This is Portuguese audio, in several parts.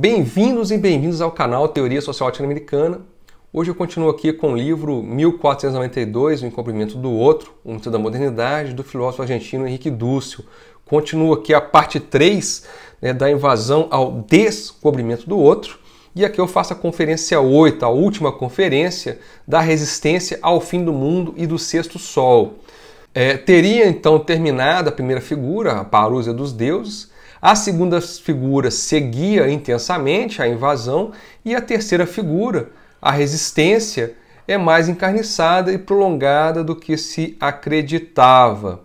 Bem-vindos e bem-vindos ao canal Teoria Social Latino-Americana. Hoje eu continuo aqui com o livro 1492, O Encobrimento do Outro, O Mito da Modernidade, do filósofo argentino Henrique Dúcio. Continuo aqui a parte 3 né, da invasão ao descobrimento do outro. E aqui eu faço a conferência 8, a última conferência da resistência ao fim do mundo e do sexto sol. É, teria então terminado a primeira figura, a parúzia dos deuses, a segunda figura seguia intensamente a invasão e a terceira figura, a resistência, é mais encarniçada e prolongada do que se acreditava.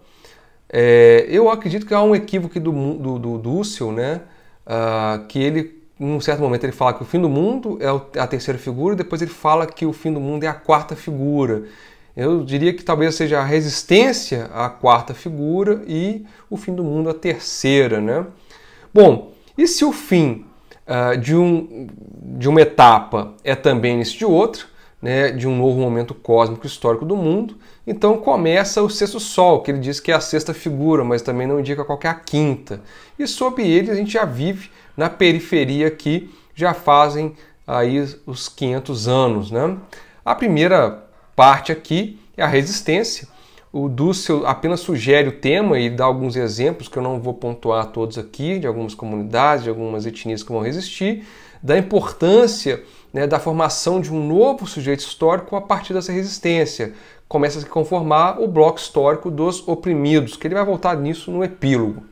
É, eu acredito que há um equívoco do, do, do né? Ah, que ele, num certo momento, ele fala que o fim do mundo é, é a terceira figura, depois ele fala que o fim do mundo é a quarta figura. Eu diria que talvez seja a resistência a quarta figura e o fim do mundo a terceira, né? Bom, e se o fim uh, de, um, de uma etapa é também início de outra, né, de um novo momento cósmico histórico do mundo, então começa o sexto sol, que ele diz que é a sexta figura, mas também não indica qual é a quinta. E sobre ele a gente já vive na periferia aqui, já fazem aí os 500 anos. Né? A primeira parte aqui é a resistência, o Dussel apenas sugere o tema e dá alguns exemplos que eu não vou pontuar todos aqui, de algumas comunidades, de algumas etnias que vão resistir, da importância né, da formação de um novo sujeito histórico a partir dessa resistência. Começa a se conformar o bloco histórico dos oprimidos, que ele vai voltar nisso no epílogo.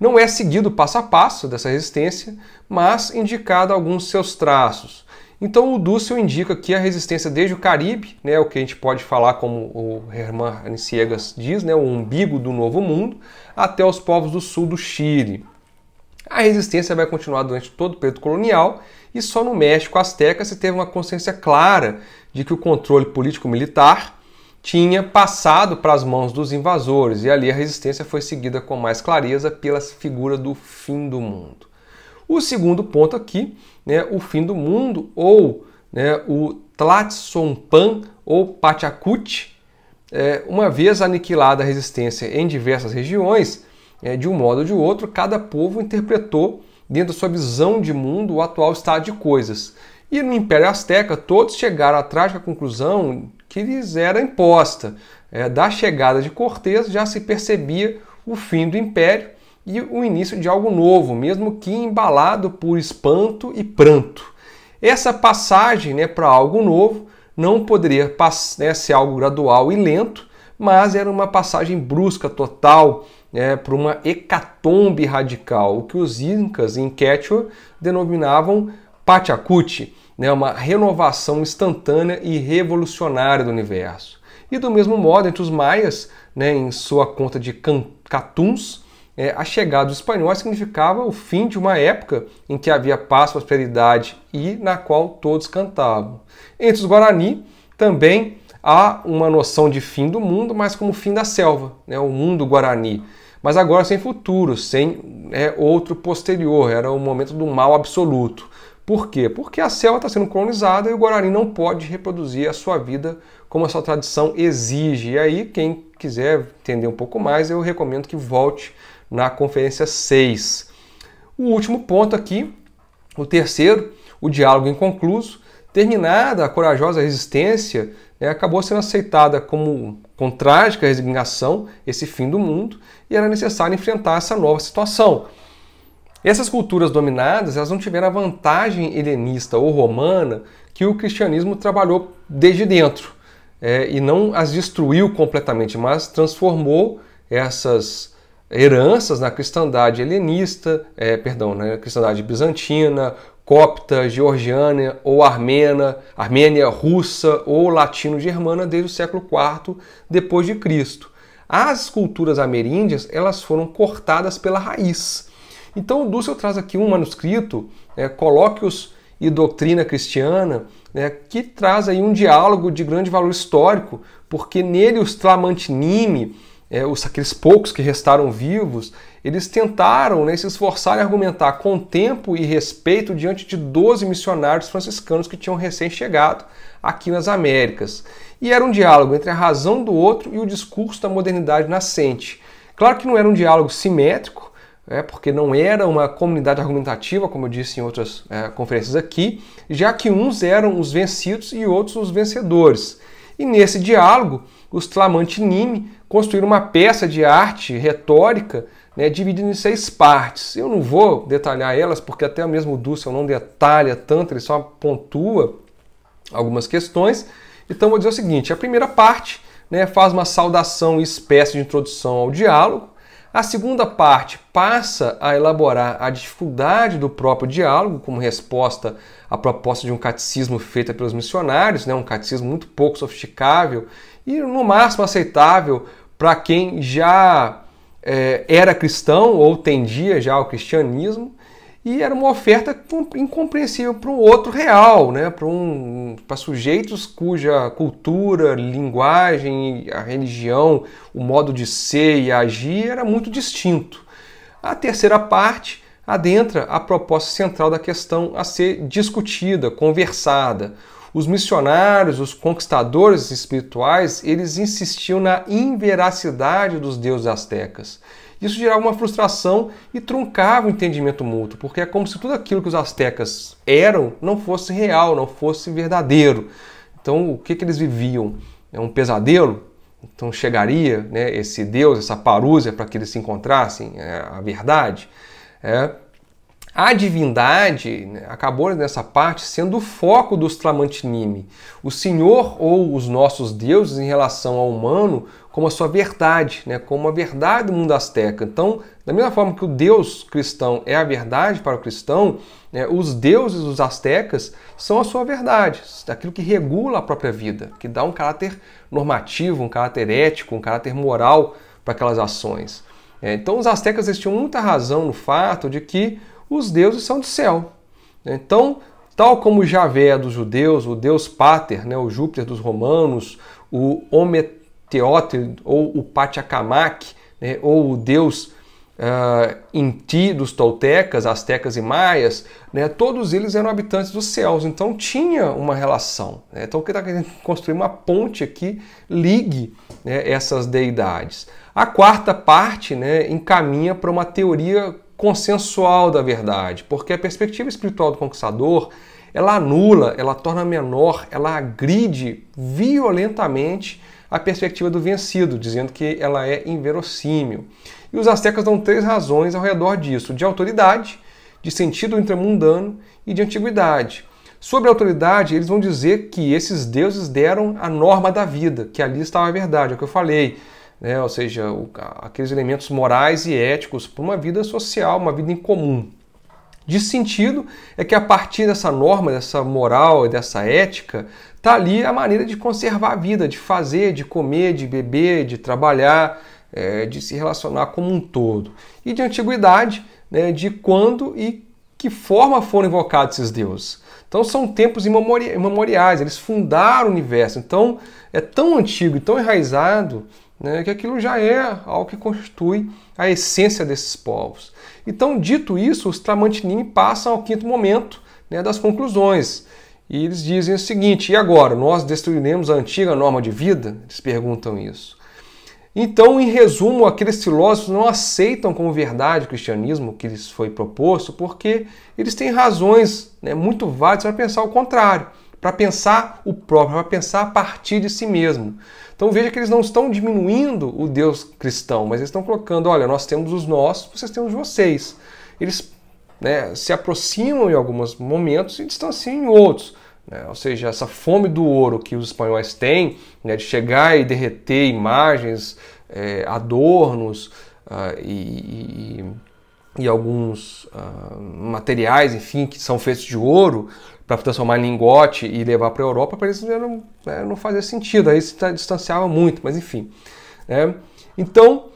Não é seguido passo a passo dessa resistência, mas indicado alguns seus traços. Então o Dussel indica que a resistência desde o Caribe, né, o que a gente pode falar como o Hermann Ciegas diz, né, o umbigo do Novo Mundo, até os povos do sul do Chile. A resistência vai continuar durante todo o período colonial e só no México Azteca se teve uma consciência clara de que o controle político-militar tinha passado para as mãos dos invasores e ali a resistência foi seguida com mais clareza pelas figuras do fim do mundo. O segundo ponto aqui, né, o fim do mundo ou né, o Tlatsompan ou Pachacut, é, uma vez aniquilada a resistência em diversas regiões, é, de um modo ou de outro, cada povo interpretou dentro da sua visão de mundo o atual estado de coisas. E no Império Azteca, todos chegaram à trágica conclusão que lhes era imposta. É, da chegada de Cortés já se percebia o fim do Império e o início de algo novo, mesmo que embalado por espanto e pranto. Essa passagem né, para algo novo não poderia né, ser algo gradual e lento, mas era uma passagem brusca, total, né, para uma hecatombe radical, o que os incas em Quechua denominavam Pachacuti, né, uma renovação instantânea e revolucionária do universo. E do mesmo modo, entre os maias, né, em sua conta de catuns, é, a chegada dos espanhóis significava o fim de uma época em que havia paz, prosperidade e na qual todos cantavam. Entre os Guarani também há uma noção de fim do mundo, mas como fim da selva, né, o mundo Guarani. Mas agora sem futuro, sem é, outro posterior, era o momento do mal absoluto. Por quê? Porque a selva está sendo colonizada e o Guarani não pode reproduzir a sua vida como a sua tradição exige. E aí, quem quiser entender um pouco mais, eu recomendo que volte na Conferência 6. O último ponto aqui, o terceiro, o diálogo inconcluso. Terminada a corajosa resistência, né, acabou sendo aceitada como com trágica resignação esse fim do mundo e era necessário enfrentar essa nova situação. Essas culturas dominadas elas não tiveram a vantagem helenista ou romana que o cristianismo trabalhou desde dentro é, e não as destruiu completamente, mas transformou essas heranças na cristandade helenista, é, perdão, na cristandade bizantina, copta, georgiana ou armena, armênia russa ou latino-germana desde o século IV depois de Cristo. As culturas ameríndias elas foram cortadas pela raiz. Então o Dussel traz aqui um manuscrito, é, Colóquios e Doutrina Cristiana, né, que traz aí um diálogo de grande valor histórico, porque nele os Tramantinimi é, os, aqueles poucos que restaram vivos, eles tentaram né, se esforçar e argumentar com tempo e respeito diante de 12 missionários franciscanos que tinham recém-chegado aqui nas Américas. E era um diálogo entre a razão do outro e o discurso da modernidade nascente. Claro que não era um diálogo simétrico, é, porque não era uma comunidade argumentativa, como eu disse em outras é, conferências aqui, já que uns eram os vencidos e outros os vencedores. E nesse diálogo, os Tramantinini construíram uma peça de arte retórica né, dividida em seis partes. Eu não vou detalhar elas, porque até mesmo o Dussel não detalha tanto, ele só pontua algumas questões. Então vou dizer o seguinte, a primeira parte né, faz uma saudação e espécie de introdução ao diálogo, a segunda parte passa a elaborar a dificuldade do próprio diálogo como resposta à proposta de um catecismo feita pelos missionários, né? um catecismo muito pouco sofisticável e no máximo aceitável para quem já é, era cristão ou tendia já ao cristianismo e era uma oferta incompreensível para um outro real, né? para um, sujeitos cuja cultura, linguagem, a religião, o modo de ser e agir era muito distinto. A terceira parte adentra a proposta central da questão a ser discutida, conversada. Os missionários, os conquistadores espirituais, eles insistiam na inveracidade dos deuses astecas isso gerava uma frustração e truncava o entendimento mútuo, porque é como se tudo aquilo que os astecas eram não fosse real, não fosse verdadeiro. Então, o que, que eles viviam? É um pesadelo? Então, chegaria né, esse Deus, essa parúzia, para que eles se encontrassem, é, a verdade? É. A divindade né, acabou nessa parte sendo o foco dos Tramantinimi. O Senhor ou os nossos deuses em relação ao humano como a sua verdade, né? como a verdade do mundo asteca. Então, da mesma forma que o Deus cristão é a verdade para o cristão, né? os deuses, os astecas, são a sua verdade, aquilo que regula a própria vida, que dá um caráter normativo, um caráter ético, um caráter moral para aquelas ações. É, então, os astecas eles tinham muita razão no fato de que os deuses são do céu. Né? Então, tal como Javé é dos judeus, o deus Pater, né? o Júpiter dos romanos, o Omet Teótero, ou o Pachacamac, né, ou o deus uh, ah, Inti dos toltecas, astecas e maias, né, todos eles eram habitantes dos céus, então tinha uma relação. Né? Então o que está querendo construir uma ponte aqui ligue né, essas deidades. A quarta parte né, encaminha para uma teoria consensual da verdade, porque a perspectiva espiritual do conquistador ela anula, ela torna menor, ela agride violentamente a perspectiva do vencido, dizendo que ela é inverossímil. E os astecas dão três razões ao redor disso: de autoridade, de sentido intramundano e de antiguidade. Sobre a autoridade, eles vão dizer que esses deuses deram a norma da vida, que ali estava a verdade, é o que eu falei. Né? Ou seja, aqueles elementos morais e éticos para uma vida social, uma vida em comum. De sentido é que a partir dessa norma, dessa moral e dessa ética, tá ali a maneira de conservar a vida, de fazer, de comer, de beber, de trabalhar, é, de se relacionar como um todo. E de antiguidade, né, de quando e que forma foram invocados esses deuses. Então são tempos imemoriais, eles fundaram o universo. Então é tão antigo e tão enraizado né, que aquilo já é algo que constitui a essência desses povos. Então, dito isso, os Tramantinim passam ao quinto momento né, das conclusões. E eles dizem o seguinte: e agora? Nós destruiremos a antiga norma de vida? Eles perguntam isso. Então, em resumo, aqueles filósofos não aceitam como verdade o cristianismo que lhes foi proposto, porque eles têm razões né, muito válidas para pensar o contrário para pensar o próprio, para pensar a partir de si mesmo. Então veja que eles não estão diminuindo o Deus cristão, mas eles estão colocando: olha, nós temos os nossos, vocês temos de vocês. Eles né, se aproximam em alguns momentos e distanciam em outros. Né? Ou seja, essa fome do ouro que os espanhóis têm, né, de chegar e derreter imagens, é, adornos uh, e, e e alguns uh, materiais, enfim, que são feitos de ouro para transformar em lingote e levar para a Europa, para eles não, né, não fazia sentido, aí se distanciava muito, mas enfim. Né? Então,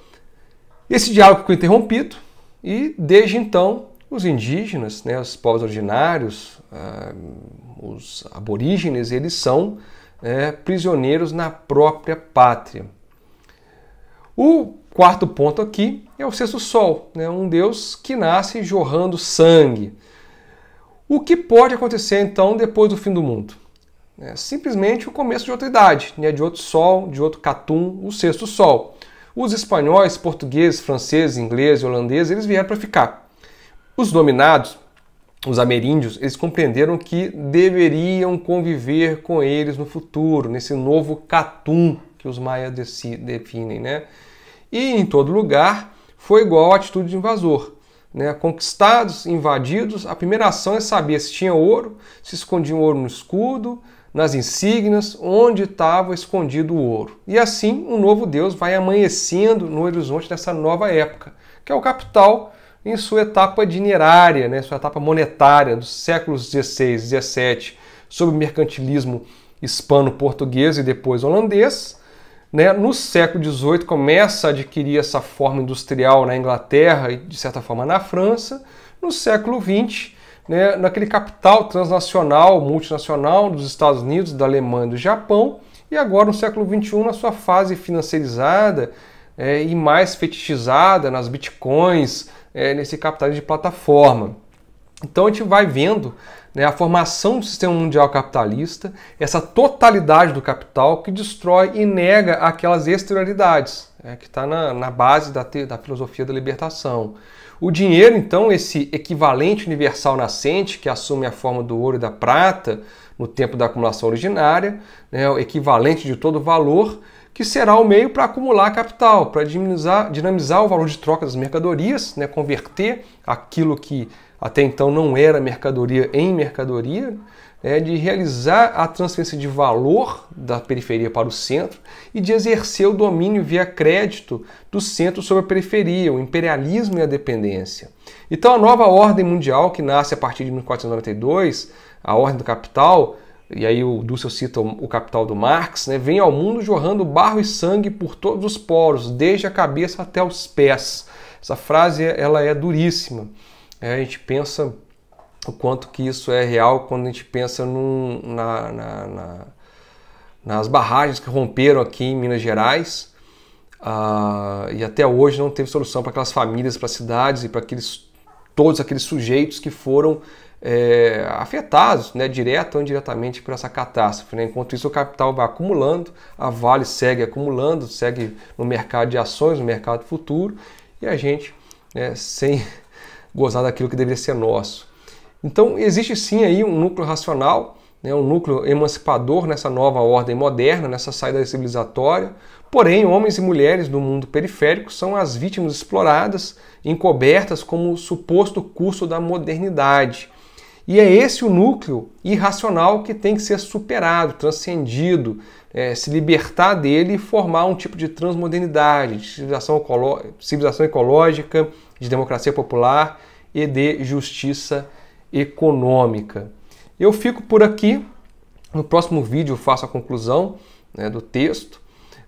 esse diálogo ficou interrompido e desde então os indígenas, né, os povos originários, uh, os aborígenes, eles são uh, prisioneiros na própria pátria. O Quarto ponto aqui é o sexto sol, né? um deus que nasce jorrando sangue. O que pode acontecer então depois do fim do mundo? É simplesmente o começo de outra idade, né? de outro sol, de outro catum, o sexto sol. Os espanhóis, portugueses, franceses, ingleses, holandeses, eles vieram para ficar. Os dominados, os ameríndios, eles compreenderam que deveriam conviver com eles no futuro, nesse novo catum que os maias definem, né? e em todo lugar foi igual a atitude de invasor. Né? Conquistados, invadidos, a primeira ação é saber se tinha ouro, se escondia um ouro no escudo, nas insígnias, onde estava escondido o ouro. E assim um novo Deus vai amanhecendo no horizonte dessa nova época, que é o capital em sua etapa dinerária, né? sua etapa monetária dos séculos XVI, XVII, sob o mercantilismo hispano-português e depois holandês, né? No século XVIII começa a adquirir essa forma industrial na Inglaterra e, de certa forma, na França. No século XX, né, naquele capital transnacional, multinacional dos Estados Unidos, da Alemanha e do Japão. E agora, no século XXI, na sua fase financiarizada é, e mais fetichizada nas bitcoins, é, nesse capital de plataforma. Então a gente vai vendo né, a formação do sistema mundial capitalista, essa totalidade do capital que destrói e nega aquelas exterioridades, é, que está na, na, base da, da filosofia da libertação. O dinheiro, então, esse equivalente universal nascente, que assume a forma do ouro e da prata no tempo da acumulação originária, né, o equivalente de todo valor, que será o meio para acumular capital, para dinamizar, dinamizar o valor de troca das mercadorias, né, converter aquilo que até então não era mercadoria em mercadoria, né, de realizar a transferência de valor da periferia para o centro e de exercer o domínio via crédito do centro sobre a periferia, o imperialismo e a dependência. Então, a nova ordem mundial que nasce a partir de 1492, a Ordem do Capital, e aí o Dussel cita o Capital do Marx, né, vem ao mundo jorrando barro e sangue por todos os poros, desde a cabeça até os pés. Essa frase ela é duríssima. É, a gente pensa o quanto que isso é real quando a gente pensa num, na, na, na, nas barragens que romperam aqui em Minas Gerais. Uh, e até hoje não teve solução para aquelas famílias, para as cidades e para aqueles todos aqueles sujeitos que foram é, afetados, né, direto ou indiretamente, por essa catástrofe. Né? Enquanto isso, o capital vai acumulando, a Vale segue acumulando, segue no mercado de ações, no mercado futuro, e a gente né, sem gozar daquilo que deveria ser nosso. Então, existe sim aí um núcleo racional, né, um núcleo emancipador nessa nova ordem moderna, nessa saída civilizatória, Porém, homens e mulheres do mundo periférico são as vítimas exploradas, encobertas como suposto curso da modernidade. E é esse o núcleo irracional que tem que ser superado, transcendido, é, se libertar dele e formar um tipo de transmodernidade, de civilização, civilização ecológica, de democracia popular e de justiça econômica. Eu fico por aqui. No próximo vídeo faço a conclusão né, do texto.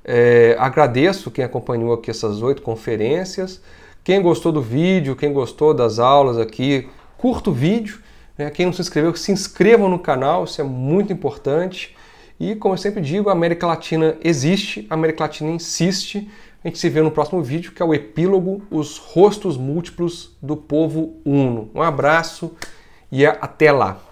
É, agradeço quem acompanhou aqui essas oito conferências. Quem gostou do vídeo, quem gostou das aulas aqui, curta o vídeo. Né? Quem não se inscreveu, se inscrevam no canal, isso é muito importante. E como eu sempre digo, a América Latina existe, a América Latina insiste. A gente se vê no próximo vídeo, que é o epílogo Os Rostos Múltiplos do Povo Uno. Um abraço e até lá!